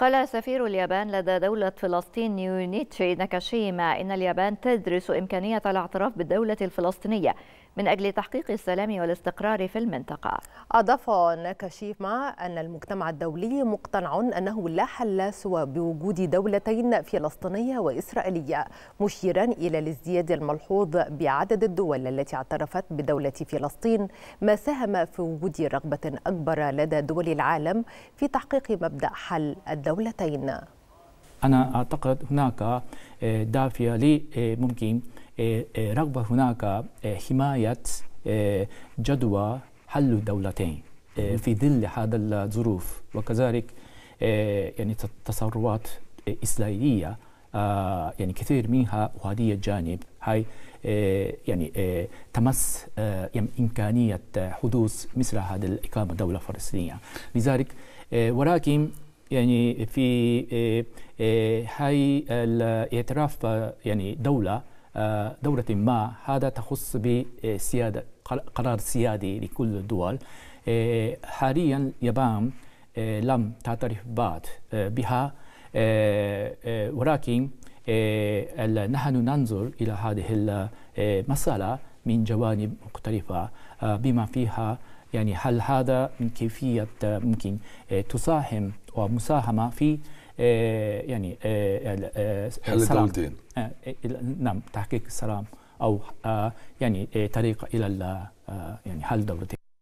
قال سفير اليابان لدى دولة فلسطين يونيتشي ناكاشيما إن اليابان تدرس إمكانية الاعتراف بالدولة الفلسطينية من أجل تحقيق السلام والاستقرار في المنطقة أضاف ناكاشيما أن المجتمع الدولي مقتنع أنه لا حل سوى بوجود دولتين فلسطينية وإسرائيلية مشيرا إلى الازدياد الملحوظ بعدد الدول التي اعترفت بدولة فلسطين ما ساهم في وجود رغبة أكبر لدى دول العالم في تحقيق مبدأ حل الدولة الدولتين أنا أعتقد هناك آه، دافع لممكن آه، آه، رغبة هناك حماية جدوى حل الدولتين في ظل هذا الظروف وكذلك يعني تصرفات إسرائيلية يعني كثير منها وهذه الجانب هاي يعني تمس يعني إمكانية حدوث مثل هذا الإقامة دولة فلسطينية لذلك ولكن يعني في آه، آه، هاي الاعتراف آه، يعني دولة دولة ما هذا تخص بسيادة قرار سيادي لكل الدول حاليا اليابان لم تعترف بعد بها ولكن نحن ننظر إلى هذه المسألة من جوانب مختلفة آه، بما فيها يعني هل هذا من كيفية آه، ممكن آه، تساهم ومساهمة في يعني حل الدولتين نعم تحقيق السلام أو يعني طريقة إلى يعني حل الدولتين